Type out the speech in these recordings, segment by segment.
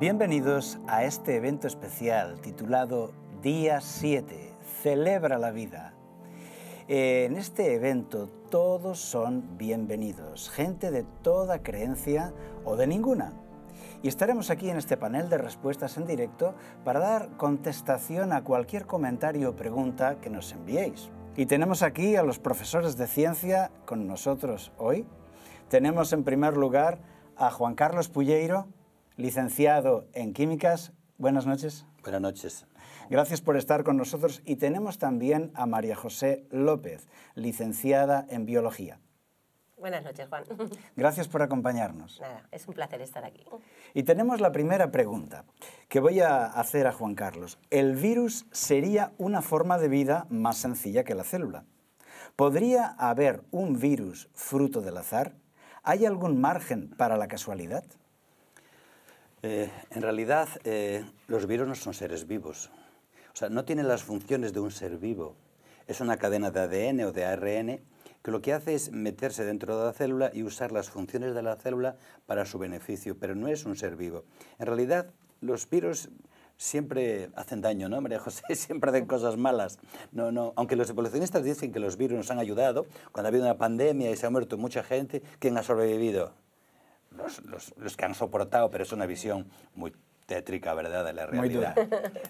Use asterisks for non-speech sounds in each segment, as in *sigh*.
Bienvenidos a este evento especial titulado Día 7, Celebra la Vida. En este evento todos son bienvenidos, gente de toda creencia o de ninguna. Y estaremos aquí en este panel de respuestas en directo para dar contestación a cualquier comentario o pregunta que nos enviéis. Y tenemos aquí a los profesores de ciencia con nosotros hoy. Tenemos en primer lugar a Juan Carlos Pulleiro, licenciado en Químicas. Buenas noches. Buenas noches. Gracias por estar con nosotros y tenemos también a María José López, licenciada en Biología. Buenas noches, Juan. Gracias por acompañarnos. Nada, es un placer estar aquí. Y tenemos la primera pregunta que voy a hacer a Juan Carlos. ¿El virus sería una forma de vida más sencilla que la célula? ¿Podría haber un virus fruto del azar? ¿Hay algún margen para la casualidad? Eh, en realidad, eh, los virus no son seres vivos. O sea, no tienen las funciones de un ser vivo. Es una cadena de ADN o de ARN que lo que hace es meterse dentro de la célula y usar las funciones de la célula para su beneficio, pero no es un ser vivo. En realidad, los virus siempre hacen daño, ¿no, María José? *laughs* Siempre hacen cosas malas. No, no. Aunque los evolucionistas dicen que los virus nos han ayudado, cuando ha habido una pandemia y se ha muerto mucha gente, ¿quién ha sobrevivido? los, que han soportado, pero es una visión muy tétrica, ¿verdad?, de la realidad.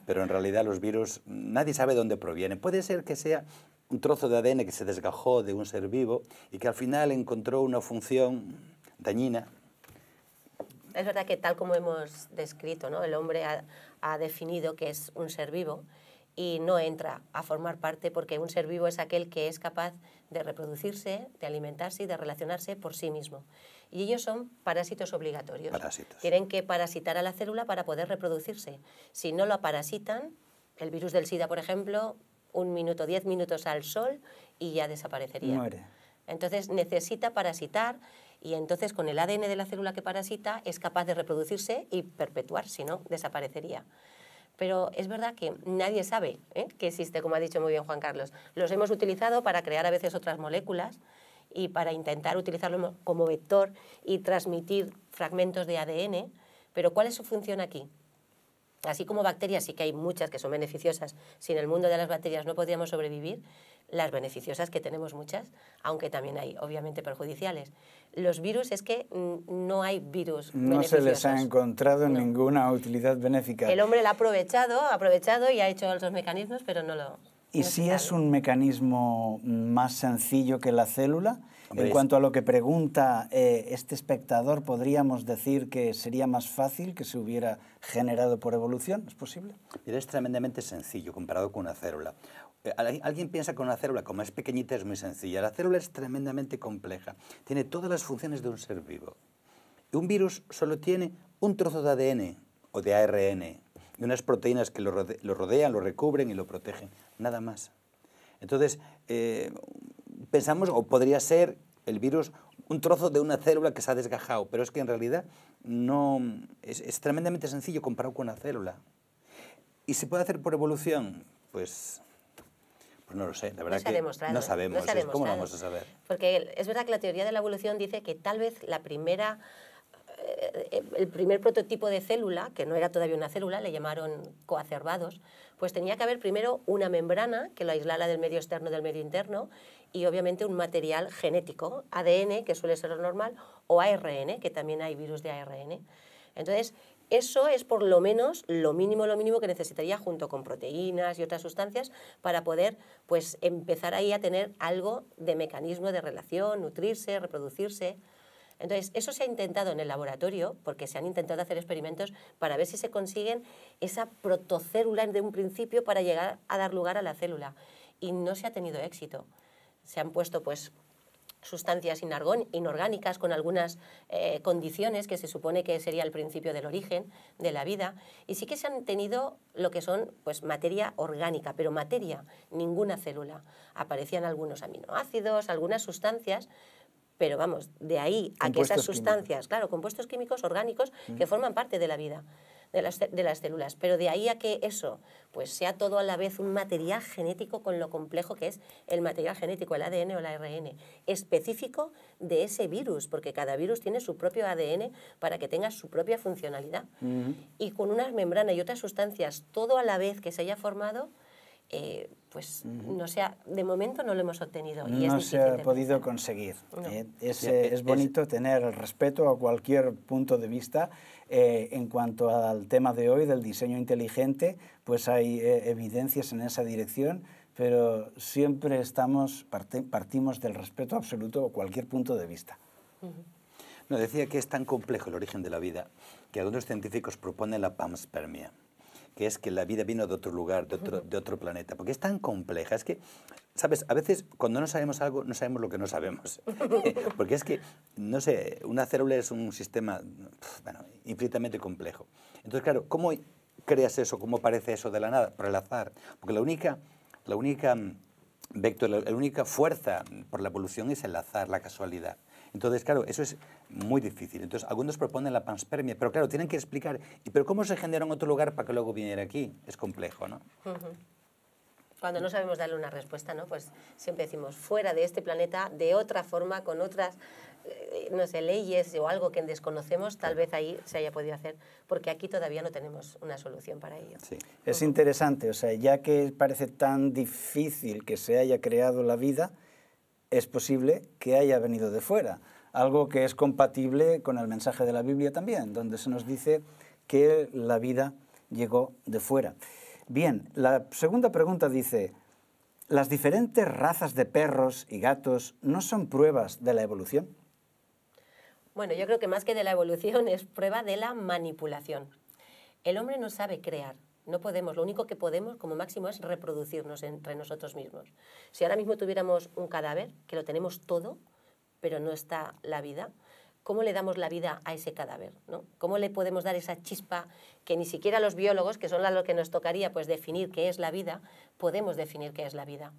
Pero en realidad los virus, nadie sabe dónde provienen. Puede ser que sea un trozo de ADN que se desgajó de un ser vivo y que al final encontró una función dañina. Es verdad que tal como hemos descrito, ¿no? el hombre ha definido que es un ser vivo y no entra a formar parte porque un ser vivo es aquel que es capaz de reproducirse, de alimentarse y de relacionarse por sí mismo y ellos son parásitos obligatorios. Tienen que parasitar a la célula para poder reproducirse. Si no lo parasitan, el virus del SIDA, por ejemplo, un minuto, diez minutos al sol y ya desaparecería. Entonces necesita parasitar y entonces con el ADN de la célula que parasita es capaz de reproducirse y perpetuar, si no, desaparecería. Pero es verdad que nadie sabe ¿eh? que existe, como ha dicho muy bien Juan Carlos. Los hemos utilizado para crear a veces otras moléculas y para intentar utilizarlo como vector y transmitir fragmentos de ADN. Pero ¿cuál es su función aquí? Así como bacterias, sí que hay muchas que son beneficiosas. Si en el mundo de las bacterias no podríamos sobrevivir, las beneficiosas que tenemos muchas, aunque también hay obviamente perjudiciales. Los virus es que mm, no hay virus. No se les ha encontrado ninguna utilidad benéfica. El hombre la ha aprovechado, ha aprovechado y ha hecho los mecanismos, pero no lo, ¿Y si es un mecanismo más sencillo que la célula? en cuanto a lo que pregunta eh, este espectador, ¿podríamos decir que sería más fácil que se hubiera generado por evolución? ¿Es posible? Es tremendamente sencillo comparado con una célula. Eh, alguien piensa que una célula, como es pequeñita, es muy sencilla. La célula es tremendamente compleja. Tiene todas las funciones de un ser vivo. Un virus solo tiene un trozo de ADN o de ARN y unas proteínas que lo, rodean, lo recubren y lo protegen, nada más. Entonces, eh, pensamos, o podría ser el virus un trozo de una célula que se ha desgajado, pero es que en realidad no es, tremendamente sencillo comparado con una célula. ¿Y se puede hacer por evolución? Pues pues no lo sé, la verdad no que no sabemos. ¿Cómo vamos a saber? Porque es verdad que la teoría de la evolución dice que tal vez la primera el primer prototipo de célula, que no era todavía una célula, le llamaron coacervados, pues tenía que haber primero una membrana que lo aislara del medio externo del medio interno y obviamente un material genético, ADN, que suele ser lo normal, o ARN, que también hay virus de ARN. Entonces, eso es por lo menos lo mínimo, lo mínimo que necesitaría junto con proteínas y otras sustancias para poder pues, empezar ahí a tener algo de mecanismo de relación, nutrirse, reproducirse. Entonces, eso se ha intentado en el laboratorio, porque se han intentado hacer experimentos para ver si se consiguen esa protocélula de un principio para llegar a dar lugar a la célula. Y no se ha tenido éxito. Se han puesto, pues, sustancias inorgánicas con algunas eh, condiciones que se supone que sería el principio del origen de la vida y sí que se han tenido lo que son pues materia orgánica pero materia ninguna célula aparecían algunos aminoácidos algunas sustancias pero vamos, de ahí a que esas sustancias, claro, compuestos químicos orgánicos que forman parte de la vida, de las, células, pero de ahí a que eso pues sea todo a la vez un material genético con lo complejo que es el material genético, el ADN o el ARN, específico de ese virus, porque cada virus tiene su propio ADN para que tenga su propia funcionalidad. Y con unas membranas y otras sustancias, todo a la vez que se haya formado, eh, pues no sea, de momento no lo hemos obtenido. Y no se ha podido conseguir. Eh, eh, es, bonito tener tener respeto a cualquier punto de vista. Eh, en cuanto al tema de hoy del diseño inteligente, pues hay evidencias en esa dirección, pero siempre estamos, partimos del respeto absoluto a cualquier punto de vista. No, decía que es tan complejo el origen de la vida que algunos científicos proponen la panspermia que es que la vida vino de otro lugar, de otro, planeta, porque es tan compleja, es que, sabes, a veces cuando no sabemos algo, no sabemos lo que no sabemos, *laughs* porque es que, no sé, una célula es un sistema, infinitamente complejo. Entonces, claro, ¿cómo creas eso? ¿Cómo parece eso de la nada? Por el azar, porque la única, la única mm, vector, la única fuerza por la evolución es el azar, la casualidad. Entonces, claro, eso es muy difícil. Entonces, algunos proponen la panspermia, pero claro, tienen que explicar, ¿pero cómo se genera en otro lugar para que luego viniera aquí? Es complejo, ¿no? Cuando no sabemos darle una respuesta, ¿no? Pues siempre decimos, fuera de este planeta, de otra forma, con otras, eh, no sé, leyes o algo que desconocemos, tal vez ahí se haya podido hacer, porque aquí todavía no tenemos una solución para ello. Sí. Es interesante, o sea, ya que parece tan difícil que se haya creado la vida, es posible que haya venido de fuera. Algo que es compatible con el mensaje de la Biblia también, donde se nos dice que la vida llegó de fuera. Bien, la segunda pregunta dice, ¿las diferentes razas de perros y gatos no son pruebas de la evolución? Bueno, yo creo que más que de la evolución es prueba de la manipulación. El hombre no sabe crear, no podemos, lo único que podemos como máximo es reproducirnos entre nosotros mismos. Si ahora mismo tuviéramos un cadáver, que lo tenemos todo, pero no está la vida, ¿cómo le damos la vida a ese cadáver? ¿no? ¿Cómo le podemos dar esa chispa que ni siquiera los biólogos, que son los que nos tocaría pues, definir qué es la vida, podemos definir qué es la vida?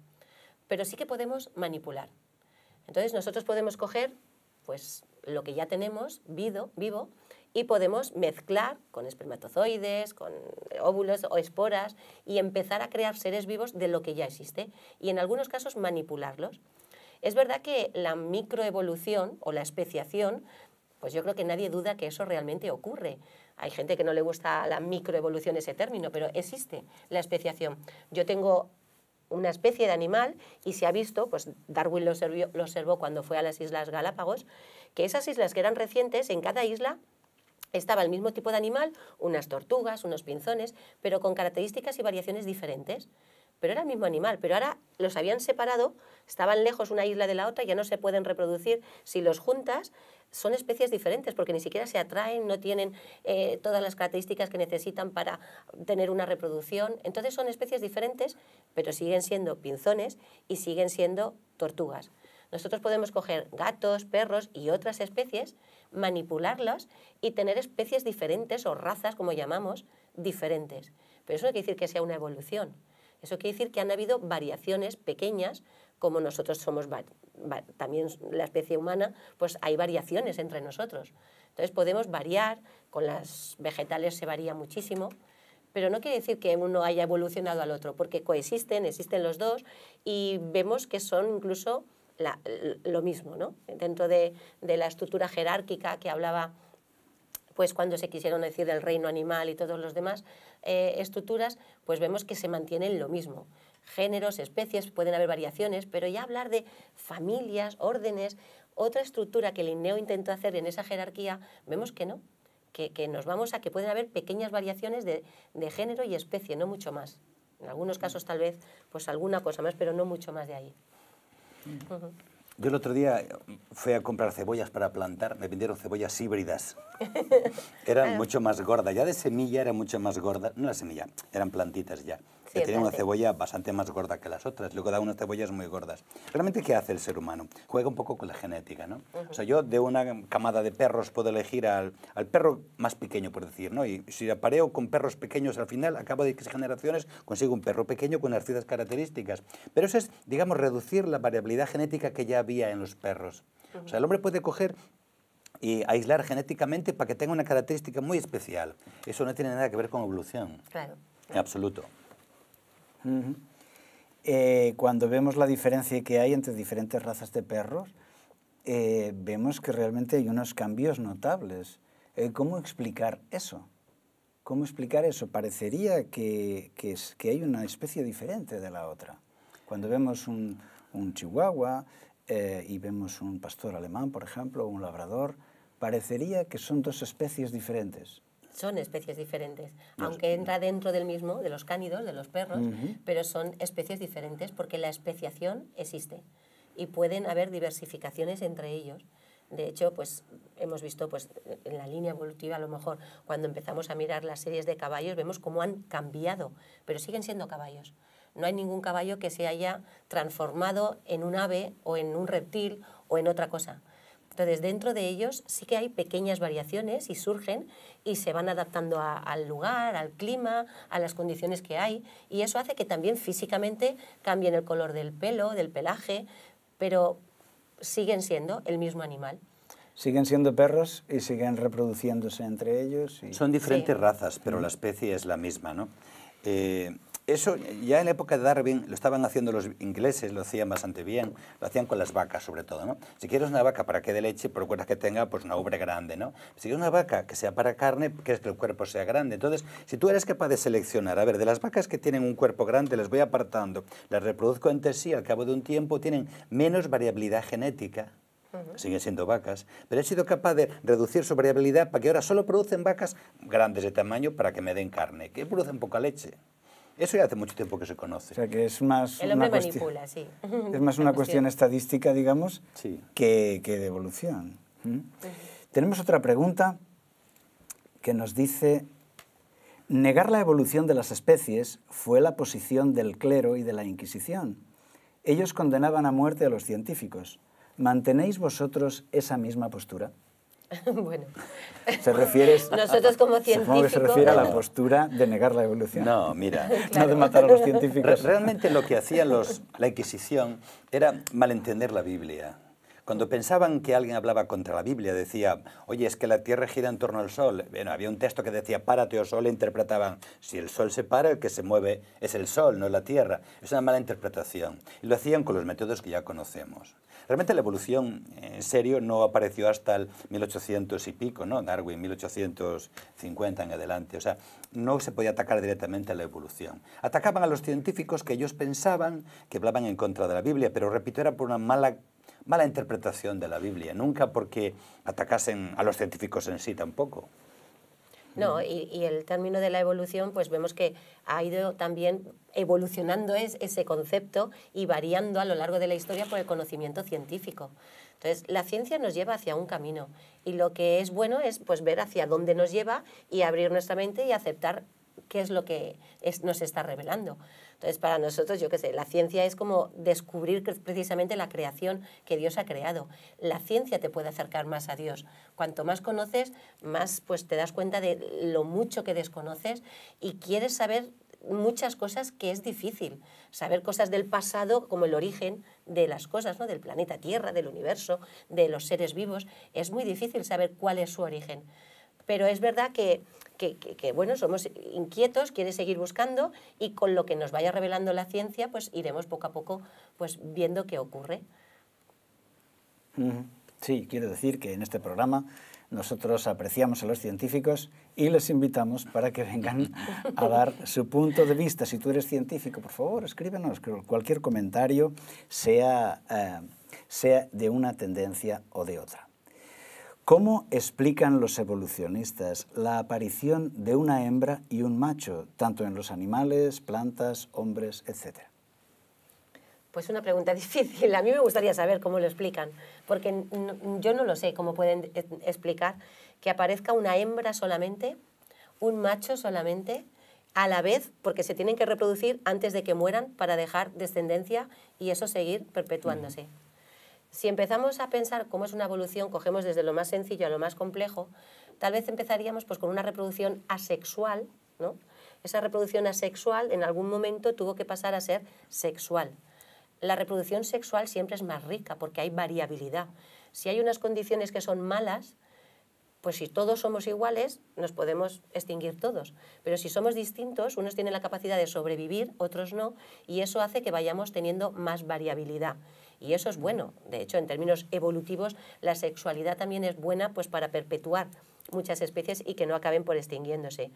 Pero sí que podemos manipular. Entonces nosotros podemos coger pues, lo que ya tenemos vivo y podemos mezclar con espermatozoides, con óvulos o esporas y empezar a crear seres vivos de lo que ya existe y en algunos casos manipularlos. Es verdad que la microevolución o la especiación, pues yo creo que nadie duda que eso realmente ocurre. Hay gente que no le gusta la microevolución ese término, pero existe la especiación. Yo tengo una especie de animal y se ha visto, pues Darwin lo, observó cuando fue a las Islas Galápagos, que esas islas que eran recientes, en cada isla estaba el mismo tipo de animal, unas tortugas, unos pinzones, pero con características y variaciones diferentes. Pero era el mismo animal, pero ahora los habían separado, estaban lejos una isla de la otra, ya no se pueden reproducir. Si los juntas, son especies diferentes porque ni siquiera se atraen, no tienen eh, todas las características que necesitan para tener una reproducción. Entonces son especies diferentes, pero siguen siendo pinzones y siguen siendo tortugas. Nosotros podemos coger gatos, perros y otras especies, manipularlas y tener especies diferentes o razas, como llamamos, diferentes. Pero eso no quiere decir que sea una evolución. Eso quiere decir que han habido variaciones pequeñas, como nosotros somos también la especie humana, pues hay variaciones entre nosotros. Entonces podemos variar, con las vegetales se varía muchísimo, pero no quiere decir que uno haya evolucionado al otro, porque coexisten, existen los dos y vemos que son incluso lo mismo, ¿no? Dentro de, la estructura jerárquica que hablaba pues cuando se quisieron decir del reino animal y todos los demás eh, estructuras, pues vemos que se mantienen lo mismo. Géneros, especies, pueden haber variaciones, pero ya hablar de familias, órdenes, otra estructura que Linneo intentó hacer en esa jerarquía, vemos que no, que, nos vamos a que pueden haber pequeñas variaciones de, de, género y especie, no mucho más. En algunos casos tal vez, pues alguna cosa más, pero no mucho más de ahí. Yo el otro día fui a comprar cebollas para plantar, me vendieron cebollas híbridas. *laughs* Eran ah. mucho más gordas, ya de semilla era mucho más gorda, no la semilla, eran plantitas ya que tiene una cebolla bastante más gorda que las otras, luego da unas cebollas muy gordas. Realmente, ¿qué hace el ser humano? Juega un poco con la genética, ¿no? O sea, yo de una camada de perros puedo elegir al, al, perro más pequeño, por decir, ¿no? Y si apareo con perros pequeños al final, acabo de X generaciones, consigo un perro pequeño con las ciertas características. Pero eso es, digamos, reducir la variabilidad genética que ya había en los perros. O sea, el hombre puede coger y aislar genéticamente para que tenga una característica muy especial. Eso no tiene nada que ver con evolución. Claro. En absoluto. Eh, cuando vemos la diferencia que hay entre diferentes razas de perros, eh, vemos que realmente hay unos cambios notables. Eh, ¿Cómo explicar eso? ¿Cómo explicar eso? Parecería que, hay una especie diferente de la otra. Cuando vemos un, un chihuahua y vemos un pastor alemán, por ejemplo, o un labrador, parecería que son dos especies diferentes son especies diferentes, aunque entra dentro del mismo, de los cánidos, de los perros, pero son especies diferentes porque la especiación existe y pueden haber diversificaciones entre ellos. De hecho, pues hemos visto pues, en la línea evolutiva, a lo mejor cuando empezamos a mirar las series de caballos, vemos cómo han cambiado, pero siguen siendo caballos. No hay ningún caballo que se haya transformado en un ave o en un reptil o en otra cosa. Entonces, dentro de ellos sí que hay pequeñas variaciones y surgen y se van adaptando al lugar, al clima, a las condiciones que hay y eso hace que también físicamente cambien el color del pelo, del pelaje, pero siguen siendo el mismo animal. Siguen siendo perros y siguen reproduciéndose entre ellos. Son diferentes razas, pero la especie es la misma, ¿no? Eh, eso ya en la época de Darwin lo estaban haciendo los ingleses, lo hacían bastante bien, lo hacían con las vacas sobre todo, Si quieres una vaca para que dé leche, recuerda que tenga pues una ubre grande, ¿no? Si quieres una vaca que sea para carne, que el cuerpo sea grande. Entonces, si tú eres capaz de seleccionar, a ver, de las vacas que tienen un cuerpo grande, las voy apartando, las reproduzco entre sí, al cabo de un tiempo tienen menos variabilidad genética, siguen siendo vacas, pero he sido capaz de reducir su variabilidad para que ahora solo producen vacas grandes de tamaño para que me den carne, que producen poca leche. Eso ya hace mucho tiempo que se conoce. O sea, que es más una cuestión, sí. *laughs* Es más una cuestión estadística, digamos, que, de evolución. Tenemos otra pregunta que nos dice, negar la evolución de las especies fue la posición del clero y de la Inquisición. Ellos condenaban a muerte a los científicos. ¿Mantenéis vosotros esa misma postura? *laughs* bueno. ¿Se refiere Nosotros como científicos... se refiere a la *laughs* postura de negar la evolución. No, mira. *laughs* No de matar a los científicos. Realmente lo que hacía los, la Inquisición era malentender la Biblia. Cuando pensaban que alguien hablaba contra la Biblia, decía, oye, es que la Tierra gira en torno al Sol. Bueno, había un texto que decía, párate o oh Sol, e interpretaban, si el Sol se para, el que se mueve es el Sol, no la Tierra. Es una mala interpretación. Y lo hacían con los métodos que ya conocemos. Realmente la evolución en serio no apareció hasta el 1800 y pico, ¿no? Darwin, 1850 en adelante. O sea, no se podía atacar directamente a la evolución. Atacaban a los científicos que ellos pensaban que hablaban en contra de la Biblia, pero repito, era por una mala mala interpretación de la Biblia, nunca porque atacasen a los científicos en sí tampoco. No, y, el término de la evolución, pues vemos que ha ido también evolucionando es, ese concepto y variando a lo largo de la historia por el conocimiento científico. Entonces, la ciencia nos lleva hacia un camino y lo que es bueno es pues, ver hacia dónde nos lleva y abrir nuestra mente y aceptar qué es lo que es, nos está revelando. Entonces, para nosotros, yo qué sé, la ciencia es como descubrir precisamente la creación que Dios ha creado. La ciencia te puede acercar más a Dios. Cuanto más conoces, más pues te das cuenta de lo mucho que desconoces y quieres saber muchas cosas que es difícil. Saber cosas del pasado como el origen de las cosas, ¿no? del planeta Tierra, del universo, de los seres vivos. Es muy difícil saber cuál es su origen. Pero es verdad que que, bueno, somos inquietos, quiere seguir buscando y con lo que nos vaya revelando la ciencia, pues iremos poco a poco pues, viendo qué ocurre. Sí, quiero decir que en este programa nosotros apreciamos a los científicos y les invitamos para que vengan a dar su punto de vista. Si tú eres científico, por favor, escríbenos cualquier comentario, sea, eh, sea de una tendencia o de otra. ¿Cómo explican los evolucionistas la aparición de una hembra y un macho, tanto en los animales, plantas, hombres, etc.? Pues una pregunta *laughs* difícil. A mí me gustaría saber cómo lo explican, porque yo no lo sé cómo pueden e, explicar que aparezca una hembra solamente, un macho solamente, a la vez, porque se tienen que reproducir antes de que mueran para dejar descendencia y eso seguir perpetuándose. Mm. Si empezamos a pensar cómo es una evolución, cogemos desde lo más sencillo a lo más complejo, tal vez empezaríamos pues, con una reproducción asexual, ¿no? Esa reproducción asexual en algún momento tuvo que pasar a ser sexual. La reproducción sexual siempre es más rica porque hay variabilidad. Si hay unas condiciones que son malas, pues si todos somos iguales, nos podemos extinguir todos. Pero si somos distintos, unos tienen la capacidad de sobrevivir, otros no, y eso hace que vayamos teniendo más variabilidad. Y eso es bueno. De hecho, en términos evolutivos, la sexualidad también es buena pues, para perpetuar muchas especies y que no acaben por extinguiéndose.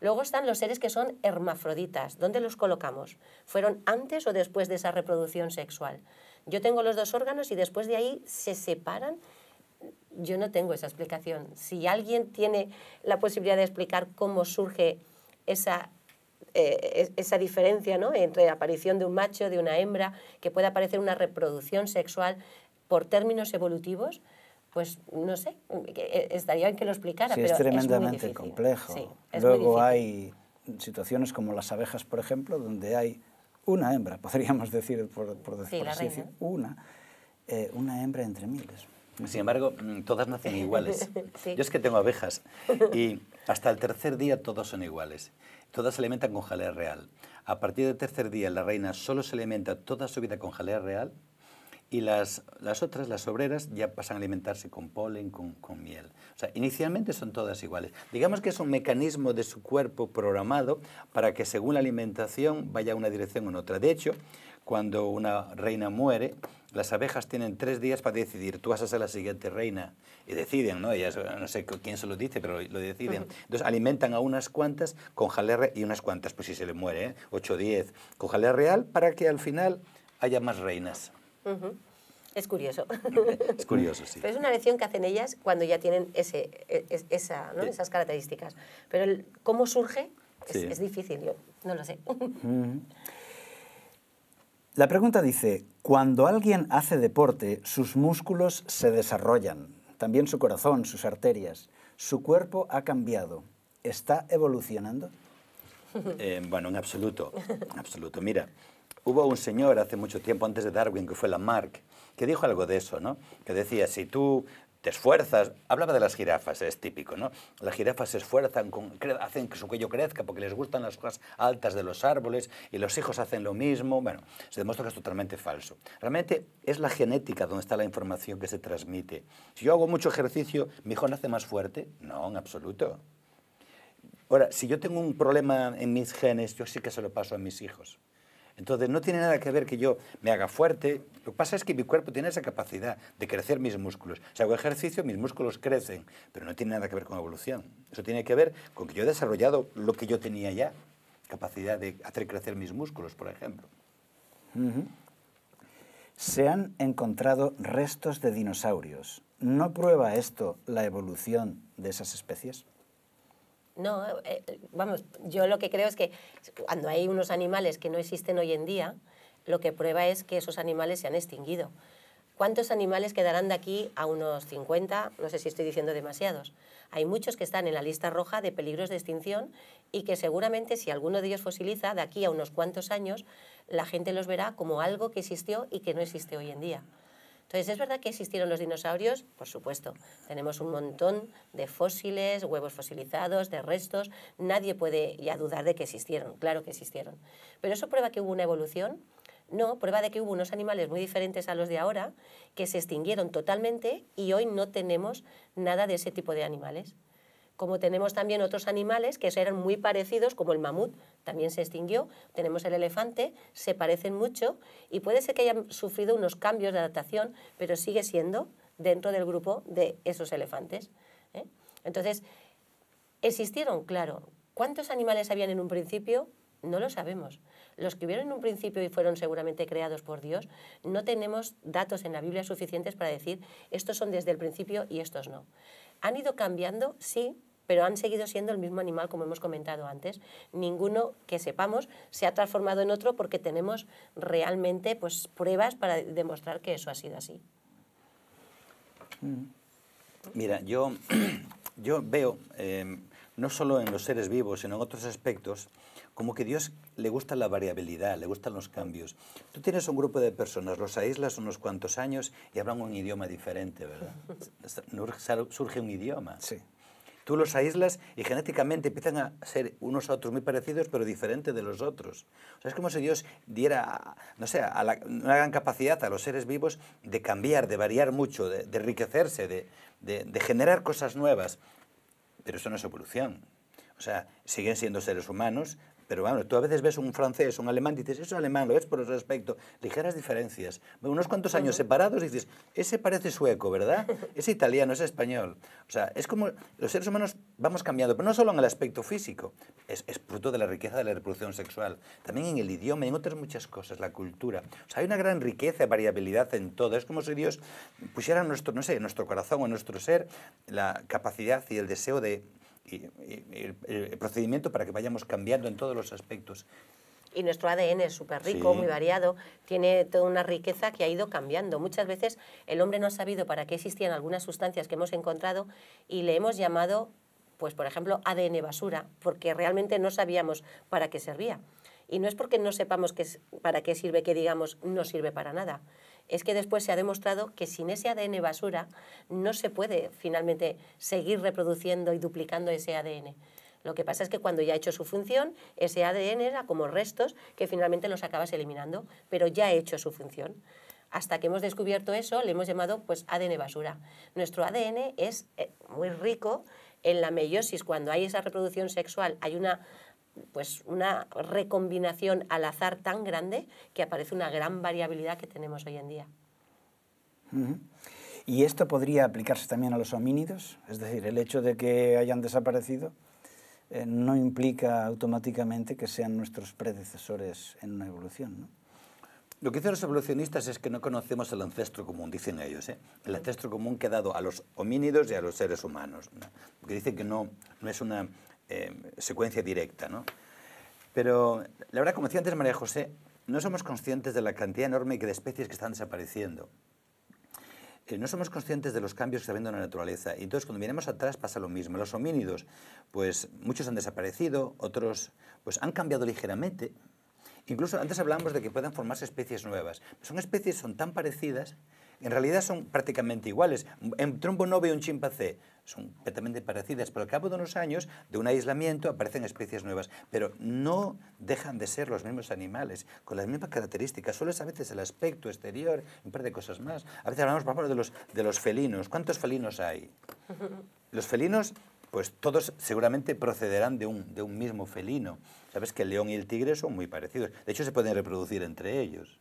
Luego están los seres que son hermafroditas. ¿Dónde los colocamos? ¿Fueron antes o después de esa reproducción sexual? Yo tengo los dos órganos y después de ahí se separan. Yo no tengo esa explicación. Si alguien tiene la posibilidad de explicar cómo surge esa eh, esa diferencia ¿no? entre la aparición de un macho, de una hembra, que puede aparecer una reproducción sexual por términos evolutivos, pues no sé, eh, estaría en que lo explicara. Sí, pero es tremendamente complejo. Luego hay situaciones como las abejas, por ejemplo, donde hay una hembra, *laughs* podríamos decir, por, por, así una, eh, una hembra entre miles. Sin embargo, mm, todas nacen *laughs* iguales. Yo es que tengo abejas y hasta el tercer día todos son iguales. Todas se alimentan con jalea real. A partir del tercer día, la reina solo se alimenta toda su vida con jalea real y las, las, otras, las obreras, ya pasan a alimentarse con polen, con, con, miel. O sea, inicialmente son todas iguales. Digamos que es un mecanismo de su cuerpo programado para que según la alimentación vaya a una dirección o en otra. De hecho, cuando una reina muere, las abejas tienen tres días para decidir, tú vas a ser la siguiente reina. Y deciden, ¿no? Ellas, eh, no sé quién se lo dice, pero lo deciden. Entonces alimentan a unas cuantas con jalea real, y unas cuantas, pues si se le muere, ¿eh? 8 o 10, con jalea real para que al final haya más reinas. Es curioso. Es curioso, sí. es una lección que hacen ellas cuando ya tienen e, esa, ¿no? Eh. esas características. Pero el, cómo surge es, difícil, yo no lo sé. La pregunta dice, cuando alguien hace deporte, sus músculos se desarrollan, también su corazón, sus arterias. ¿Su cuerpo ha cambiado? ¿Está evolucionando? Eh, bueno, en absoluto, en absoluto. Mira, Hubo un señor hace mucho tiempo, antes de Darwin, que fue Lamarck, que dijo algo de eso, ¿no? Que decía, si tú te esfuerzas, hablaba de las jirafas, es típico, ¿no? Las jirafas se esfuerzan, con, hacen que su cuello crezca porque les gustan las cosas altas de los árboles y los hijos hacen lo mismo. Bueno, se demuestra que es totalmente falso. Realmente es la genética donde está la información que se transmite. Si yo hago mucho ejercicio, ¿mi hijo nace más fuerte? No, en absoluto. Ahora, si yo tengo un problema en mis genes, yo sí que se lo paso a mis hijos. Entonces no tiene nada que ver que yo me haga fuerte. Lo que pasa es que mi cuerpo tiene esa capacidad de crecer mis músculos. Si hago ejercicio, mis músculos crecen, pero no tiene nada que ver con evolución. Eso tiene que ver con que yo he desarrollado lo que yo tenía ya, capacidad de hacer crecer mis músculos, por ejemplo. Se han encontrado restos de dinosaurios. ¿No prueba esto la evolución de esas especies? No, eh, vamos, yo lo que creo es que cuando hay unos animales que no existen hoy en día, lo que prueba es que esos animales se han extinguido. ¿Cuántos animales quedarán de aquí a unos 50? No sé si estoy diciendo demasiados. Hay muchos que están en la lista roja de peligros de extinción y que seguramente si alguno de ellos fosiliza, de aquí a unos cuantos años, la gente los verá como algo que existió y que no existe hoy en día. Entonces, ¿es verdad que existieron los dinosaurios? Por supuesto. Tenemos un montón de fósiles, huevos fosilizados, de restos. Nadie puede ya dudar de que existieron. Claro que existieron. Pero eso prueba que hubo una evolución. No, prueba de que hubo unos animales muy diferentes a los de ahora que se extinguieron totalmente y hoy no tenemos nada de ese tipo de animales como tenemos también otros animales que eran muy parecidos, como el mamut, también se extinguió, tenemos el elefante, se parecen mucho y puede ser que hayan sufrido unos cambios de adaptación, pero sigue siendo dentro del grupo de esos elefantes. ¿eh? Entonces, existieron, claro. ¿Cuántos animales habían en un principio? No lo sabemos. Los que hubieron en un principio y fueron seguramente creados por Dios, no tenemos datos en la Biblia suficientes para decir estos son desde el principio y estos no. Han ido cambiando, sí, pero han seguido siendo el mismo animal, como hemos comentado antes. Ninguno que sepamos se ha transformado en otro porque tenemos realmente pues, pruebas para demostrar que eso ha sido así. Mm. Mira, yo, *clears throat* yo veo, eh, no solo en los seres vivos, sino en otros aspectos, como que Dios le gusta la variabilidad, le gustan los cambios. Tú tienes un grupo de personas, los aíslas unos cuantos años y hablan un idioma diferente, ¿verdad? *laughs* Surge un idioma. Sí. Tú los aíslas y genéticamente empiezan a ser unos a otros muy parecidos, pero diferentes de los otros. O sea, es como si Dios diera, no sé, la, una gran capacidad a los seres vivos de cambiar, de variar mucho, de, enriquecerse, de generar cosas nuevas. Pero eso no es evolución. O sea, siguen siendo seres humanos, pero bueno, tú a veces ves un francés, un alemán, dices, eso es alemán, lo ves por el aspecto. Ligeras diferencias. Unos cuantos años separados dices, ese parece sueco, ¿verdad? Es italiano, es español. O sea, es como los seres humanos vamos cambiando, pero no solo en el aspecto físico, es, fruto de la riqueza de la reproducción sexual, también en el idioma y en otras muchas cosas, la cultura. O sea, hay una gran riqueza, y variabilidad en todo. Es como si Dios pusiera nuestro, no sé, en nuestro corazón o en nuestro ser la capacidad y el deseo de el, el procedimiento para que vayamos cambiando en todos los aspectos y nuestro ADN es súper rico, muy variado, tiene toda una riqueza que ha ido cambiando. Muchas veces el hombre no ha sabido para qué existían algunas sustancias que hemos encontrado y le hemos llamado, pues por ejemplo, ADN basura, porque realmente no sabíamos para qué servía. Y no es porque no sepamos qué para qué sirve que digamos no sirve para nada, es que después se ha demostrado que sin ese ADN basura no se puede finalmente seguir reproduciendo y duplicando ese ADN. Lo que pasa es que cuando ya ha hecho su función, ese ADN era como restos que finalmente los acabas eliminando, pero ya ha hecho su función. Hasta que hemos descubierto eso, le hemos llamado pues ADN basura. Nuestro ADN es eh, muy rico en la meiosis. Cuando hay esa reproducción sexual, hay una pues una recombinación al azar tan grande que aparece una gran variabilidad que tenemos hoy en día. ¿Y esto podría aplicarse también a los homínidos? Es decir, el hecho de que hayan desaparecido eh, no implica automáticamente que sean nuestros predecesores en una evolución, Lo que dicen los evolucionistas es que no conocemos el ancestro común, dicen ellos. ¿eh? El ancestro común que ha dado a los homínidos y a los seres humanos. dicen que no, no es una Em, secuencia directa. ¿no? Pero la verdad, como decía antes María José, no somos conscientes de la cantidad enorme de especies que están desapareciendo. Eh, no somos conscientes de los cambios que está habiendo en la naturaleza. Y entonces, cuando miramos atrás, pasa lo mismo. Los homínidos, pues muchos han desaparecido, otros pues han cambiado ligeramente. Incluso antes hablamos de que puedan formarse especies nuevas. Son especies son tan parecidas en realidad son prácticamente iguales. En trombo no veo un chimpancé son completamente parecidas, pero al cabo de unos años de un aislamiento aparecen especies nuevas, pero no dejan de ser los mismos animales, con las mismas características, solo es a veces el aspecto exterior, un par de cosas más. A veces hablamos, por ejemplo, de los, de los felinos. ¿Cuántos felinos hay? Los felinos, pues todos seguramente procederán de un, de un mismo felino. Sabes que el león y el tigre son muy parecidos, de hecho se pueden reproducir entre ellos.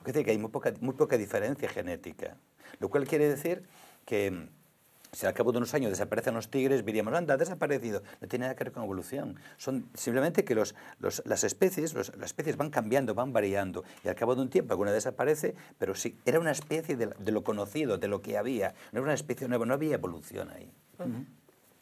Es decir, que hay muy poca, muy poca diferencia genética. Lo cual quiere decir que mm, si al cabo de unos años desaparecen los tigres, diríamos, anda, ha desaparecido. No tiene nada que ver con evolución. Son simplemente que los, los, las, especies, las especies van cambiando, van variando. Y al cabo de un tiempo alguna desaparece, pero sí, era una especie de, lo conocido, de lo que había. No era una especie nueva, no había evolución ahí.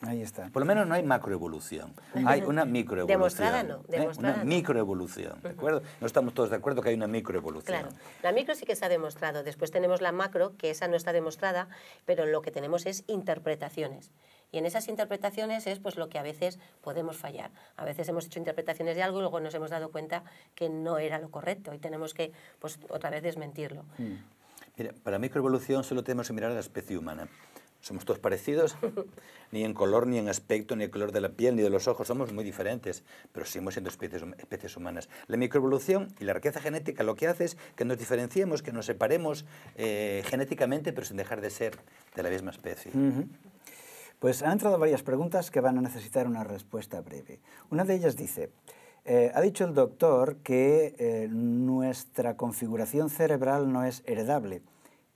Ahí está. Por lo menos no hay macroevolución, hay una microevolución. Demostrada no. Demostrada ¿eh? Una microevolución, ¿de acuerdo? No estamos todos de acuerdo que hay una microevolución. Claro, la micro sí que se ha demostrado. Después tenemos la macro, que esa no está demostrada, pero lo que tenemos es interpretaciones. Y en esas interpretaciones es pues lo que a veces podemos fallar. A veces hemos hecho interpretaciones de algo y luego nos hemos dado cuenta que no era lo correcto y tenemos que pues otra vez desmentirlo. Mm. Mira, para microevolución solo tenemos que mirar a la especie humana somos todos parecidos, *laughs* ni en color, ni en aspecto, ni en color de la piel, ni de los ojos, somos muy diferentes, pero seguimos siendo especies, humanas. La microevolución y la riqueza genética lo que hace es que nos diferenciemos, que nos separemos eh, genéticamente, pero sin dejar de ser de la misma especie. Pues han entrado varias preguntas que van a necesitar una respuesta breve. Una de ellas dice, eh, ha dicho el doctor que eh, nuestra configuración cerebral no es heredable.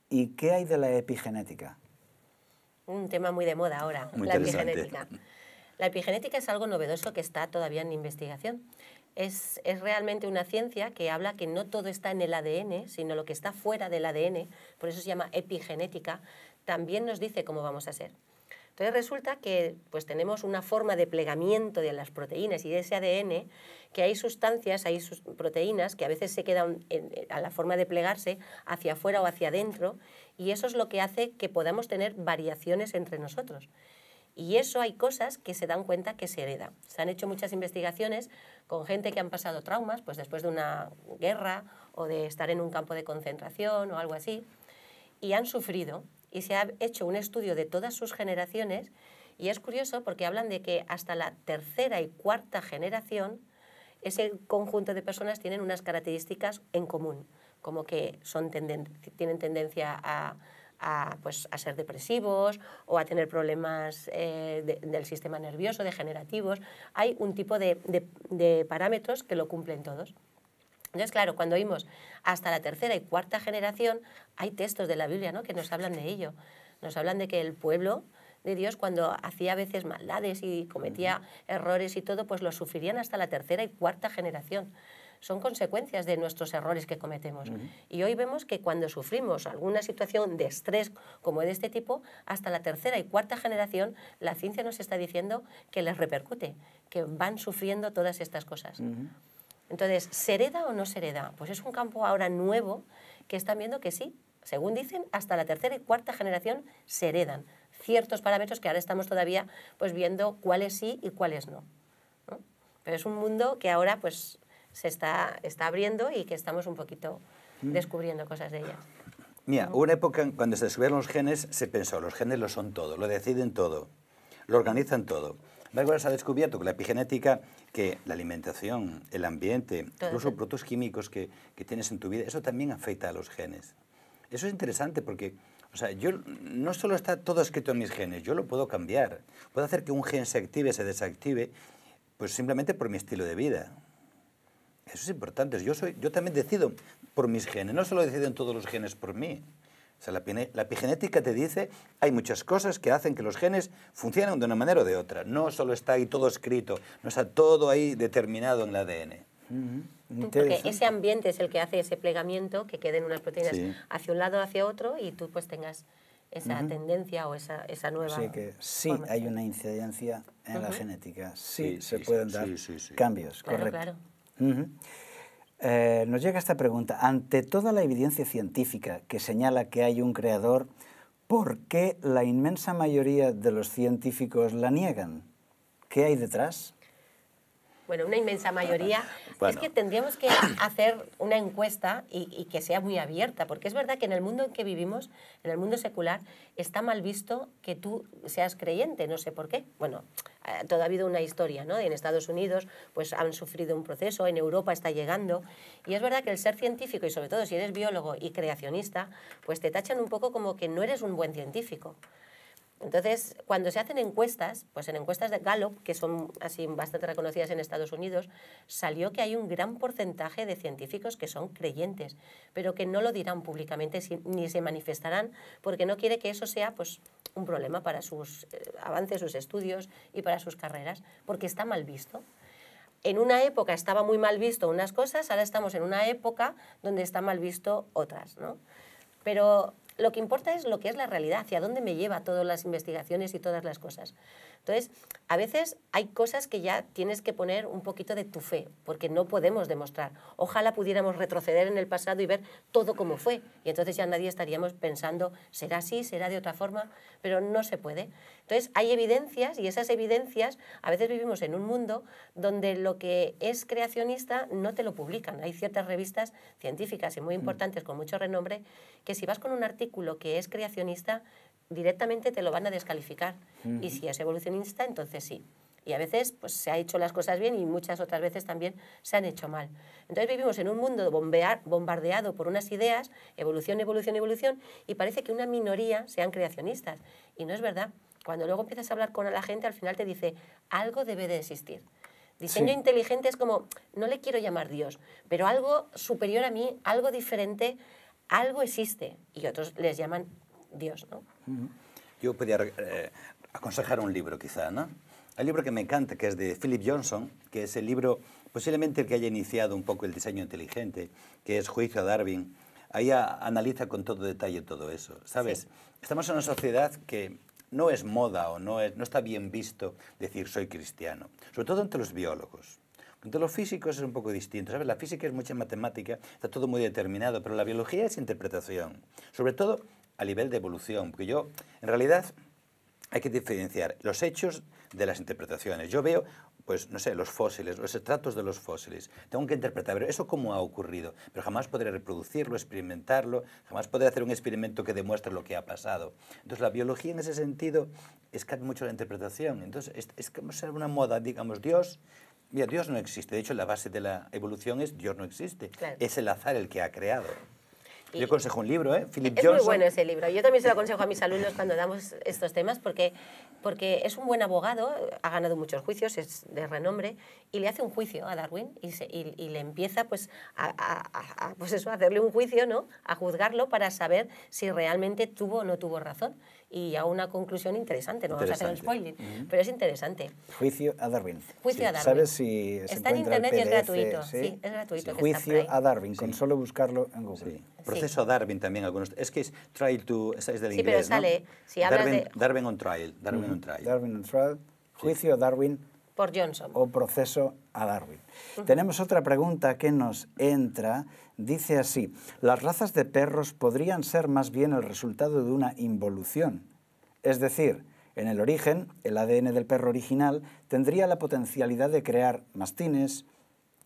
¿Y qué hay de la epigenética? un tema muy de moda ahora, la epigenética. La epigenética es algo novedoso que está todavía en investigación. Es, es, realmente una ciencia que habla que no todo está en el ADN, sino lo que está fuera del ADN, por eso se llama epigenética, también nos dice cómo vamos a ser. Entonces resulta que pues tenemos una forma de plegamiento de las proteínas y de ese ADN que hay sustancias, hay proteínas que a veces se quedan a la forma de plegarse hacia afuera o hacia adentro y eso es lo que hace que podamos tener variaciones entre nosotros. Y eso hay cosas que se dan cuenta que se hereda. Se han hecho muchas investigaciones con gente que han pasado traumas, pues después de una guerra o de estar en un campo de concentración o algo así, y han sufrido y se ha hecho un estudio de todas sus generaciones y es curioso porque hablan de que hasta la tercera y cuarta generación ese conjunto de personas tienen unas características en común, como que son tienen tendencia pues, a, ser depresivos o a tener problemas eh, del sistema nervioso, degenerativos. Hay un tipo de parámetros que lo cumplen todos. Entonces, claro, cuando oímos hasta la tercera y cuarta generación, hay textos de la Biblia ¿no? que nos hablan de ello. Nos hablan de que el pueblo de Dios, cuando hacía a veces maldades y cometía errores y todo, pues lo sufrirían hasta la tercera y cuarta generación son consecuencias de nuestros errores que cometemos. Y hoy vemos que cuando sufrimos alguna situación de estrés como de este tipo, hasta la tercera y cuarta generación, la ciencia nos está diciendo que les repercute, que van sufriendo todas estas cosas. Entonces, ¿se hereda o no se hereda? Pues es un campo ahora nuevo que están viendo que sí, según dicen, hasta la tercera y cuarta generación se heredan ciertos parámetros que ahora estamos todavía pues viendo cuáles sí y cuáles no. ¿no? Pero es un mundo que ahora pues se está, está abriendo y que estamos un poquito mm. descubriendo cosas de ellas. Mira, hubo una época cuando se descubrieron los genes, se pensó, los genes lo son todo, lo deciden todo, lo organizan todo se ha descubierto que la epigenética, que la alimentación, el ambiente, incluso productos químicos que, tienes en tu vida, eso también afecta a los genes. Eso es interesante porque... O sea, yo no solo está todo escrito en mis genes, yo lo puedo cambiar. Puedo hacer que un gen se active, se desactive, pues simplemente por mi estilo de vida. Eso es importante. Yo, soy, yo también decido por mis genes, no solo deciden todos los genes por mí la, epigenética te dice, hay muchas cosas que hacen que los genes funcionen de una manera o de otra. No solo está ahí todo escrito, no está todo ahí determinado en el ADN. Porque ese ambiente es el que hace ese plegamiento, que queden unas proteínas hacia un lado, hacia otro, y tú pues tengas esa tendencia o esa, nueva... Sí, hay una incidencia en la genética, sí, se pueden dar cambios, Claro. Eh, nos llega esta pregunta. Ante toda la evidencia científica que señala que hay un creador, ¿por qué la inmensa mayoría de los científicos la niegan? ¿Qué hay detrás? bueno, una inmensa mayoría, es que tendríamos que hacer una encuesta y, que sea muy abierta, porque es verdad que en el mundo en que vivimos, en el mundo secular, está mal visto que tú seas creyente, no sé por qué. Bueno, todavía ah, toda ha habido una historia, ¿no? En Estados Unidos pues han sufrido un proceso, en Europa está llegando, y es verdad que el ser científico, y sobre todo si eres biólogo y creacionista, pues te tachan un poco como que no eres un buen científico. Entonces, cuando se hacen encuestas, pues en encuestas de Gallup, que son así bastante reconocidas en Estados Unidos, salió que hay un gran porcentaje de científicos que son creyentes, pero que no lo dirán públicamente ni se manifestarán porque no quiere que eso sea pues un problema para sus eh, avances, sus estudios y para sus carreras, porque está mal visto. En una época estaba muy mal visto unas cosas, ahora estamos en una época donde está mal visto otras, ¿no? Pero lo que importa es lo que es la realidad, hacia dónde me lleva todas las investigaciones y todas las cosas. Entonces, a veces hay cosas que ya tienes que poner un poquito de tu fe, porque no podemos demostrar. Ojalá pudiéramos retroceder en el pasado y ver todo como fue. Y entonces ya nadie estaríamos pensando, será así, será de otra forma, pero no se puede. Entonces, hay evidencias y esas evidencias, a veces vivimos en un mundo donde lo que es creacionista no te lo publican. Hay ciertas revistas científicas y muy mm. importantes con mucho renombre que si vas con un artículo que es creacionista, directamente te lo van a descalificar. Y si es evolucionista, entonces sí. Y a veces pues, se ha hecho las cosas bien y muchas otras veces también se han hecho mal. Entonces vivimos en un mundo bombardeado por unas ideas, evolución, evolución, evolución, y parece que una minoría sean creacionistas. Y no es verdad. Cuando luego empiezas a hablar con la gente, al final te dice, algo debe de existir. Diseño inteligente es como, no le quiero llamar Dios, pero algo superior a mí, algo diferente, algo existe. Y otros les llaman Dios, ¿no? Yo podría eh, aconsejar un libro, quizá, ¿no? Hay un libro que me encanta, que es de Philip Johnson, que es el libro, posiblemente el que haya iniciado un poco el diseño inteligente, que es Juicio a Darwin. Ahí analiza con todo detalle todo eso, ¿sabes? Estamos en una sociedad que no es moda o no, no está bien visto decir soy cristiano, sobre todo entre los biólogos. Entre los físicos es un poco distinto, ¿sabes? La física es mucha matemática, está todo muy determinado, pero la biología es interpretación. Sobre todo a nivel de evolución, porque yo, en realidad, hay que diferenciar los hechos de las interpretaciones. Yo veo, pues, no sé, los fósiles, los estratos de los fósiles. Tengo que interpretar, eso cómo ha ocurrido. Pero jamás podré reproducirlo, experimentarlo, jamás podré hacer un experimento que demuestre lo que ha pasado. Entonces, la biología en ese sentido escapa mucho la interpretación. Entonces, es, es como ser una moda, digamos, Dios Mira, Dios no existe. De hecho, la base de la evolución es Dios no existe. Es el azar el que ha creado. Yo aconsejo un libro, ¿eh? Philip es muy bueno ese libro. Yo también se lo aconsejo a mis alumnos cuando damos estos temas porque, porque es un buen abogado, ha ganado muchos juicios, es de renombre, y le hace un juicio a Darwin y, le empieza pues, a, pues eso, a hacerle un juicio, ¿no? A juzgarlo para saber si realmente tuvo o no tuvo razón y a una conclusión interesante. No vamos a hacer un spoiling, pero es interesante. Juicio a Darwin. Juicio a Darwin. ¿Sabes si está en internet y es gratuito. Juicio a Darwin, con solo buscarlo en Google. Proceso Darwin también algunos. Es que es trial to, es del inglés, Sí, pero sale. Darwin, on trial. Darwin on trial. Darwin on trial. Juicio a Darwin por Johnson. o proceso a Darwin. Tenemos otra pregunta que nos entra. Dice así, las razas de perros podrían ser más bien el resultado de una involución. Es decir, en el origen, el ADN del perro original tendría la potencialidad de crear mastines,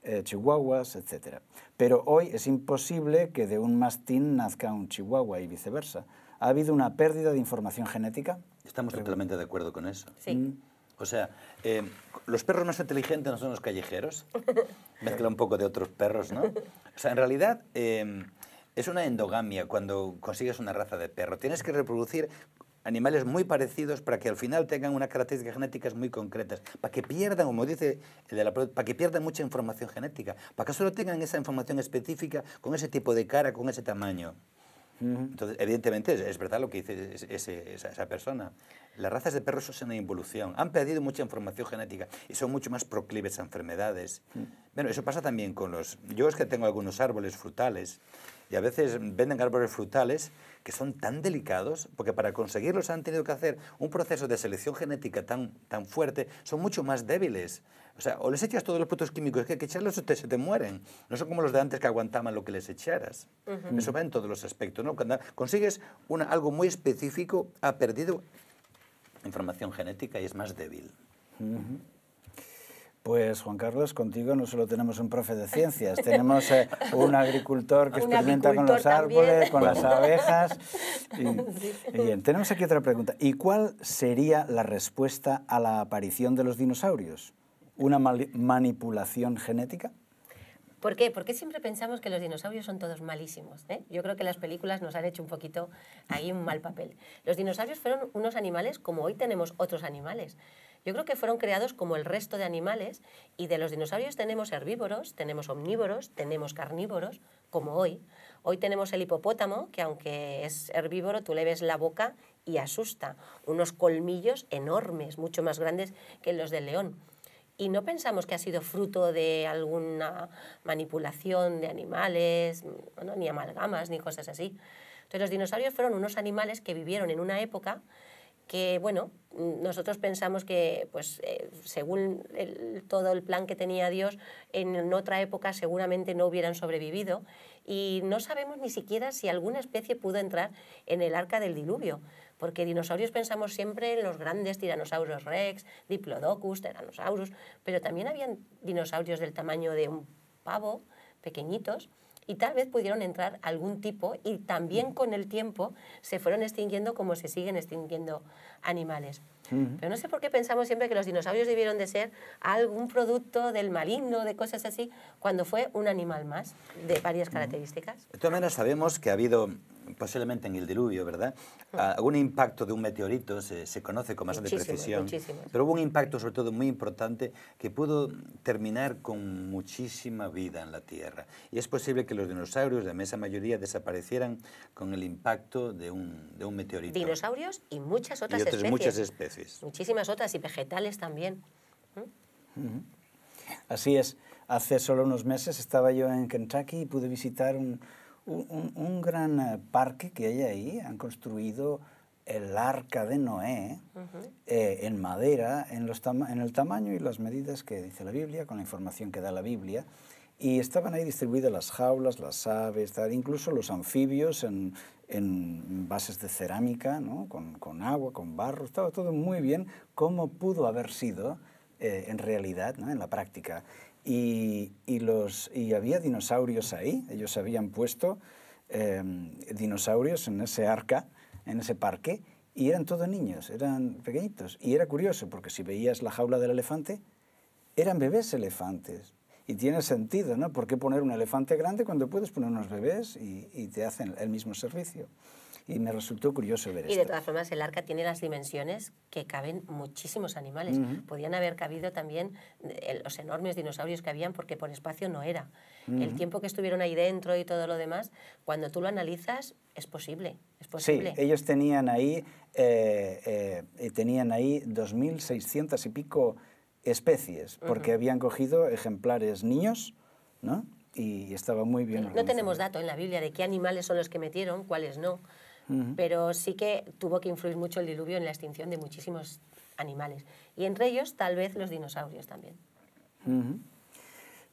eh, chihuahuas, etc. Pero hoy es imposible que de un mastín nazca un chihuahua y viceversa. ¿Ha habido una pérdida de información genética? Estamos totalmente de acuerdo con eso. Sí. Mm. O sea, eh, los perros más inteligentes no son los callejeros. *laughs* Mezcla un poco de otros perros, ¿no? O sea, en realidad em, es una endogamia cuando consigues una raza de perro. Tienes que reproducir animales muy parecidos para que al final tengan unas características genéticas muy concretas, para que pierdan, como dice el de para que pierdan mucha información genética, para que solo tengan esa información específica con ese tipo de cara, con ese tamaño. Entonces, evidentemente, es, verdad lo que dice esa, persona. Las razas de perros son en involución han perdido mucha información genética y son mucho más proclives a enfermedades. Mm. Bueno, eso pasa también con los... Yo es que tengo algunos árboles frutales y a veces venden árboles frutales que son tan delicados, porque para conseguirlos han tenido que hacer un proceso de selección genética tan, tan fuerte, son mucho más débiles. O sea, o les echas todos los productos químicos que hay que echarlos o se te mueren. No son como los de antes que aguantaban lo que les echaras. Eso va en todos los aspectos. ¿no? Cuando consigues una, algo muy específico, ha perdido información genética y es más débil. Pues Juan Carlos, contigo no solo tenemos un profe de ciencias, tenemos eh, un agricultor que experimenta con los árboles, con las abejas. *laughs* tenemos aquí otra pregunta. ¿Y cuál sería la respuesta a la aparición de los dinosaurios? ¿Una manipulación genética? ¿Por qué? Porque siempre pensamos que los dinosaurios son todos malísimos. Eh? Yo creo que las películas nos han hecho un poquito ahí un mal papel. Los dinosaurios fueron unos animales como hoy tenemos otros animales. Yo creo que fueron creados como el resto de animales y de los dinosaurios tenemos herbívoros, tenemos omnívoros, tenemos carnívoros, como hoy. Hoy tenemos el hipopótamo, que aunque es herbívoro, tú le ves la boca y asusta. Unos colmillos enormes, mucho más grandes que los del león y no pensamos que ha sido fruto de alguna manipulación de animales, ni amalgamas, ni cosas así. Entonces los dinosaurios fueron unos animales que vivieron en una época que, bueno, nosotros pensamos que, pues, eh, según todo el plan que tenía Dios, en otra época seguramente no hubieran sobrevivido y no sabemos ni siquiera si alguna especie pudo entrar en el arca del diluvio, porque dinosaurios pensamos siempre en los grandes tiranosaurios rex, diplodocus, tiranosaurus, pero también habían dinosaurios del tamaño de un pavo, pequeñitos, y tal vez pudieron entrar algún tipo y también con el tiempo se fueron extinguiendo como se siguen extinguiendo animales. Pero no sé por qué pensamos siempre que los dinosaurios debieron de ser algún producto del maligno, de cosas así, cuando fue un animal más, de varias características. De todas maneras, sabemos que ha habido posiblemente en el diluvio, ¿verdad? Ah, algún impacto de un meteorito se, conoce con más de precisión. muchísimo. Pero hubo un impacto sobre todo muy importante que pudo terminar con muchísima vida en la Tierra. Y es posible que los dinosaurios, la inmensa mayoría, desaparecieran con el impacto de un, meteorito. Dinosaurios y muchas otras, Muchas especies. Muchísimas otras y vegetales también. Así es. Hace solo unos meses estaba yo en Kentucky y pude visitar un, gran eh, parque que hay ahí. Han construido el arca de Noé eh, en madera, en, el tamaño y las medidas que dice la Biblia, con la información que da la Biblia. Y estaban ahí distribuidas las jaulas, las aves, incluso los anfibios en, en bases de cerámica, con, agua, con barro, estaba todo muy bien, como pudo haber sido eh, en realidad, en la práctica. Y, los, y había dinosaurios ahí, ellos habían puesto em, dinosaurios en ese arca, en ese parque, y eran todos niños, eran pequeñitos. Y era curioso, porque si veías la jaula del elefante, eran bebés elefantes. Y tiene sentido, ¿no? ¿Por qué poner un elefante grande cuando puedes poner unos bebés y, te hacen el mismo servicio? y me resultó curioso ver eso. Y de todas formas, el arca tiene las dimensiones que caben muchísimos animales. Podían haber cabido también eh, los enormes dinosaurios que habían, porque por espacio no era. El tiempo que estuvieron ahí dentro y todo lo demás, cuando tú lo analizas, es posible. Es posible. ellos tenían ahí, eh, eh tenían ahí 2.600 y pico especies, porque habían cogido ejemplares niños, ¿no? Y estaba muy bien. No tenemos dato en la Biblia de qué animales son los que metieron, cuáles no, pero sí que tuvo que influir mucho el diluvio en la extinción de muchísimos animales, y entre ellos tal vez los dinosaurios también.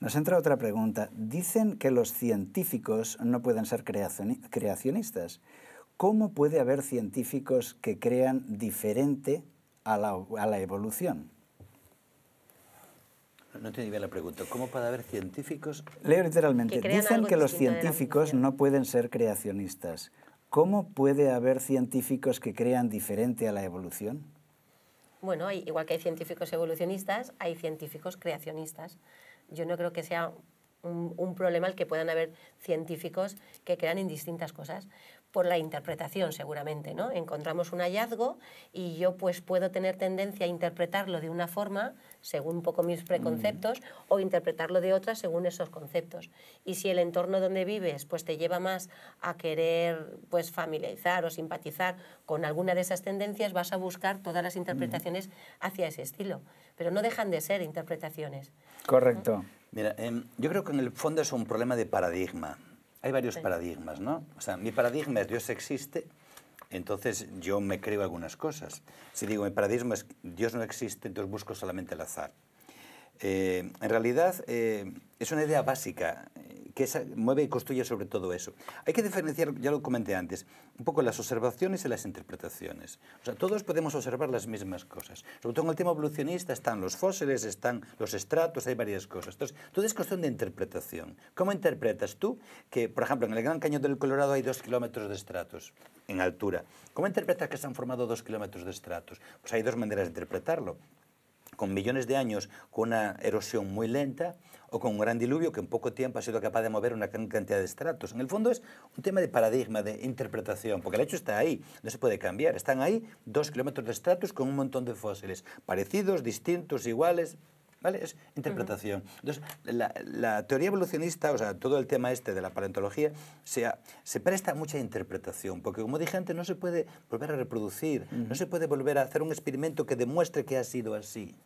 Nos entra otra pregunta. Dicen que los científicos no pueden ser creacionistas. ¿Cómo puede haber científicos que crean diferente a la evolución? No ni bien la pregunta. ¿Cómo puede haber científicos? Leo literalmente. Dicen que los científicos no pueden ser creacionistas. ¿Cómo puede haber científicos que crean diferente a la evolución? Bueno, igual que hay científicos evolucionistas, hay científicos creacionistas. Yo no creo que sea un, un problema el que puedan haber científicos que crean en distintas cosas por la interpretación seguramente, ¿no? Encontramos un hallazgo y yo pues puedo tener tendencia a interpretarlo de una forma según un poco mis preconceptos mm. o interpretarlo de otra según esos conceptos. Y si el entorno donde vives pues te lleva más a querer pues familiarizar o simpatizar con alguna de esas tendencias, vas a buscar todas las mm. interpretaciones hacia ese estilo, pero no dejan de ser interpretaciones. Correcto. Mira, em, yo creo que en el fondo es un problema de paradigma. Hay varios paradigmas, ¿no? O sea, mi paradigma es Dios existe, entonces yo me creo algunas cosas. Si digo, mi paradigma es Dios no existe, entonces busco solamente el azar. Eh, en realidad eh, es una idea básica que mueve y construye sobre todo eso. Hay que diferenciar, ya lo comenté antes, un poco las observaciones y las interpretaciones. O sea, todos podemos observar las mismas cosas. Sobre todo en el tema evolucionista están los fósiles, están los estratos, hay varias cosas. Entonces, todo es cuestión de interpretación. ¿Cómo interpretas tú que, por ejemplo, en el Gran Cañón del Colorado hay dos kilómetros de estratos en altura? ¿Cómo interpretas que se han formado dos kilómetros de estratos? Pues hay dos maneras de interpretarlo con millones de años con una erosión muy lenta o con un gran diluvio que en poco tiempo ha sido capaz de mover una gran cantidad de estratos. En el fondo es un tema de paradigma, de interpretación, porque el hecho está ahí, no se puede cambiar. Están ahí dos kilómetros de estratos con un montón de fósiles, parecidos, distintos, iguales, ¿Vale? Es interpretación. Entonces, la, teoría evolucionista, o sea, todo el tema este de la paleontología, se, se presta mucha interpretación, porque como dije antes, no se puede volver a reproducir, no se puede volver a hacer un experimento que demuestre que ha sido así.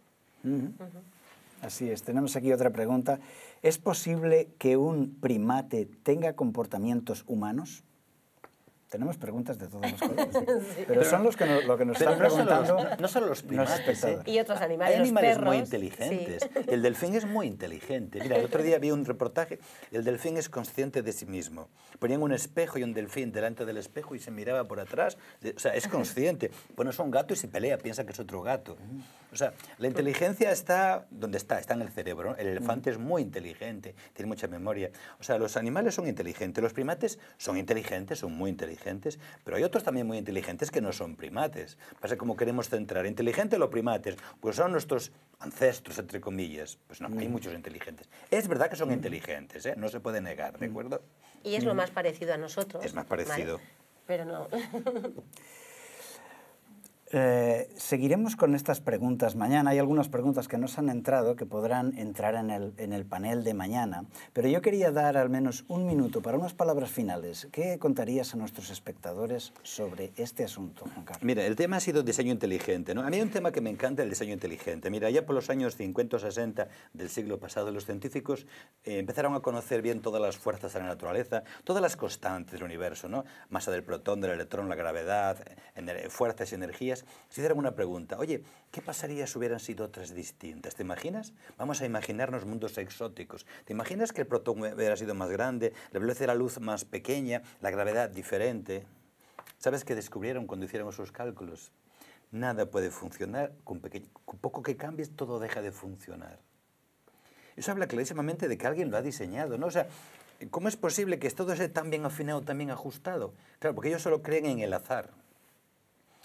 Así es, tenemos aquí otra pregunta. ¿Es posible que un primate tenga comportamientos humanos? Tenemos preguntas de todos los *laughs* colores. pero, son los que nos, están preguntando. no solo los primates. ¿eh? Y otros animales. Hay animales muy inteligentes. El delfín es muy inteligente. Mira, el otro día vi un reportaje. El delfín es consciente de sí mismo. Ponían un espejo y un delfín delante del espejo y se miraba por atrás. O sea, es consciente. Bueno, es un gato y se pelea, piensa que es otro gato. O sea, la inteligencia está donde está, está en el cerebro. El elefante es muy inteligente, tiene mucha memoria. O sea, los animales son inteligentes, los primates son inteligentes, son muy inteligentes, pero hay otros también muy inteligentes que no son primates. Pasa como queremos centrar, inteligente los primates, pues son nuestros ancestros, entre comillas. Pues no, hay mm. muchos inteligentes. Es verdad que son mm. inteligentes, ¿eh? no se puede negar, ¿de mm. acuerdo? Y es lo más parecido a nosotros. Es más parecido. pero no. *laughs* Eh, seguiremos con estas preguntas mañana. Hay algunas preguntas que nos han entrado que podrán entrar en el, en el panel de mañana, pero yo quería dar al menos un minuto para unas palabras finales. ¿Qué contarías a nuestros espectadores sobre este asunto, Juan Carlos? Mira, el tema ha sido diseño inteligente. ¿no? A mí hay un tema que me encanta, el diseño inteligente. Mira, ya por los años 50 o 60 del siglo pasado, los científicos eh, empezaron a conocer bien todas las fuerzas de la naturaleza, todas las constantes del universo, ¿no? masa del protón, del electrón, la gravedad, fuerzas y energías si hicieran una pregunta, oye, ¿qué pasaría si hubieran sido otras distintas? ¿Te imaginas? Vamos a imaginarnos mundos exóticos. ¿Te imaginas que el protón hubiera sido más grande, la velocidad de la luz más pequeña, la gravedad diferente? ¿Sabes qué descubrieron cuando hicieron sus cálculos? Nada puede funcionar, con, poco que cambies todo deja de funcionar. Eso habla clarísimamente de que alguien lo ha diseñado, ¿no? O sea, ¿cómo es posible que todo esté tan bien afinado, tan bien ajustado? Claro, porque ellos solo creen en el azar.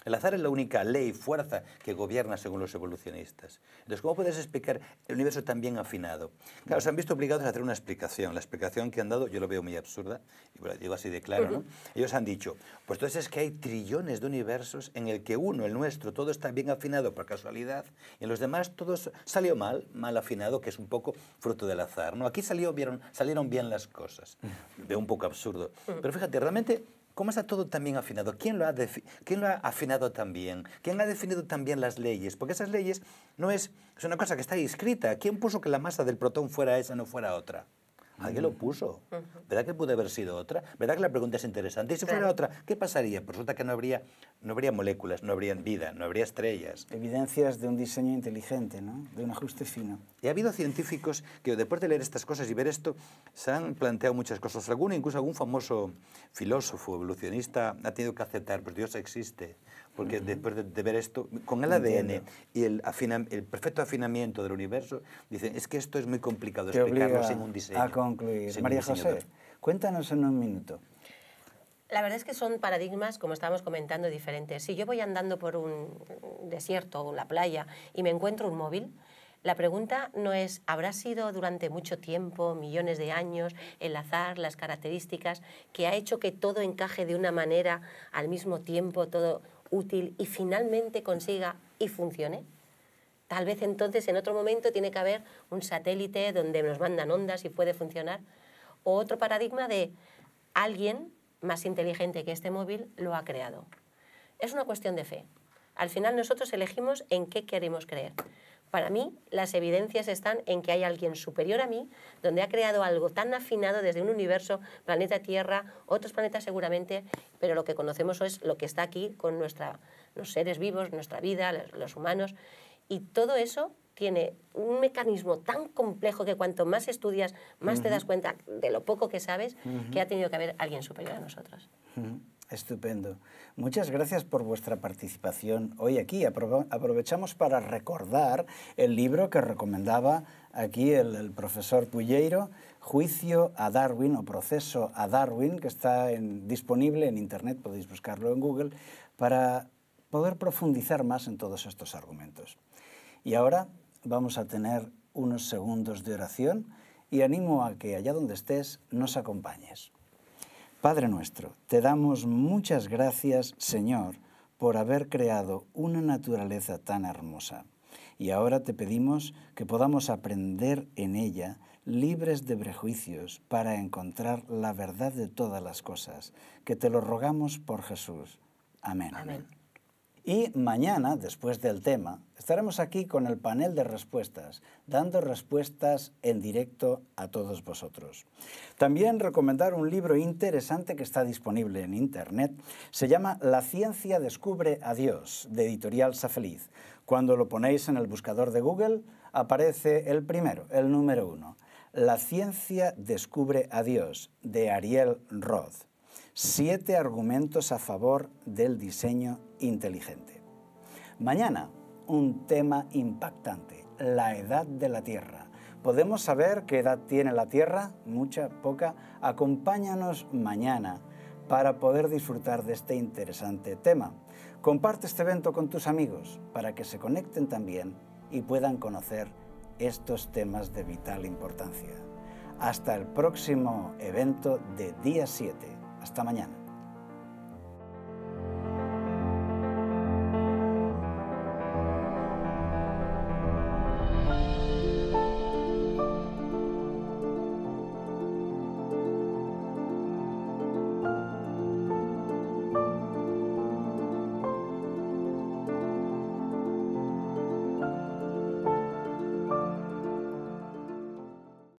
El azar es la única ley, fuerza que gobierna según los evolucionistas. Entonces, ¿cómo puedes explicar el universo tan bien afinado? Claro, se han visto obligados a hacer una explicación. La explicación que han dado yo lo veo muy absurda, y lo digo así de claro, ¿no? Ellos han dicho, pues entonces es que hay trillones de universos en el que uno, el nuestro, todo está bien afinado por casualidad, y en los demás todo salió mal, mal afinado, que es un poco fruto del azar. ¿no? Aquí salió, vieron, salieron bien las cosas. Veo un poco absurdo. Pero fíjate, realmente ¿Cómo está todo también afinado? ¿Quién lo ha, quién lo ha afinado también? ¿Quién ha definido también las leyes? Porque esas leyes no es, una cosa que está escrita. ¿Quién puso que la masa del protón fuera esa, no fuera otra? Alguien lo mm. puso. ¿Verdad que pudo haber sido otra? ¿Verdad que la pregunta es interesante? Y si fuera otra, ¿qué pasaría? Pues resulta que no habría, no habría moléculas, no habría vida, no habría estrellas. Evidencias de un diseño inteligente, ¿no? De un ajuste fino. Y ha habido científicos que después de leer estas cosas y ver esto, se han planteado muchas cosas. incluso algún famoso filósofo evolucionista ha tenido que aceptar, pues Dios existe porque después de, ver esto, con el ADN y el, el, perfecto afinamiento del universo, dicen, es que esto es muy complicado explicarlo sin un diseño. A concluir. María José, cuéntanos en un minuto. La verdad es que son paradigmas, como estábamos comentando, diferentes. Si yo voy andando por un desierto o la playa y me encuentro un móvil, la pregunta no es, ¿habrá sido durante mucho tiempo, millones de años, el azar, las características, que ha hecho que todo encaje de una manera al mismo tiempo, todo útil y finalmente consiga y funcione. Tal vez entonces en otro momento tiene que haber un satélite donde nos mandan ondas y puede funcionar. O otro paradigma de alguien más inteligente que este móvil lo ha creado. Es una cuestión de fe. Al final nosotros elegimos en qué queremos creer. Para mí, las evidencias están en que hay alguien superior a mí, donde ha creado algo tan afinado desde un universo, planeta Tierra, otros planetas seguramente, pero lo que conocemos es lo que está aquí con nuestra, los seres vivos, nuestra vida, los, humanos. Y todo eso tiene un mecanismo tan complejo que cuanto más estudias, más te das cuenta de lo poco que sabes que ha tenido que haber alguien superior a nosotros. Estupendo. Muchas gracias por vuestra participación hoy aquí. Aprovechamos para recordar el libro que recomendaba aquí el, profesor Pulleiro, Juicio a Darwin o Proceso a Darwin, que está disponible en Internet, podéis buscarlo en Google, para poder profundizar más en todos estos argumentos. Y ahora vamos a tener unos segundos de oración y animo a que allá donde estés nos acompañes. Padre nuestro, te damos muchas gracias, Señor, por haber creado una naturaleza tan hermosa. Y ahora te pedimos que podamos aprender en ella, libres de prejuicios, para encontrar la verdad de todas las cosas. Que te lo rogamos por Jesús. Amén. Y mañana, después del tema, estaremos aquí con el panel de respuestas, dando respuestas en directo a todos vosotros. También recomendar un libro interesante que está disponible en Internet. Se llama La ciencia descubre a Dios, de editorial Safeliz. Cuando lo ponéis en el buscador de Google, aparece el primero, el número uno. La ciencia descubre a Dios, de Ariel Roth siete argumentos a favor del diseño inteligente. Mañana, un tema impactante, la edad de la Tierra. ¿Podemos saber qué edad tiene la Tierra? Mucha, poca. Acompáñanos mañana para poder disfrutar de este interesante tema. Comparte este evento con tus amigos para que se conecten también y puedan conocer estos temas de vital importancia. Hasta el próximo evento de día 7. Hasta mañana.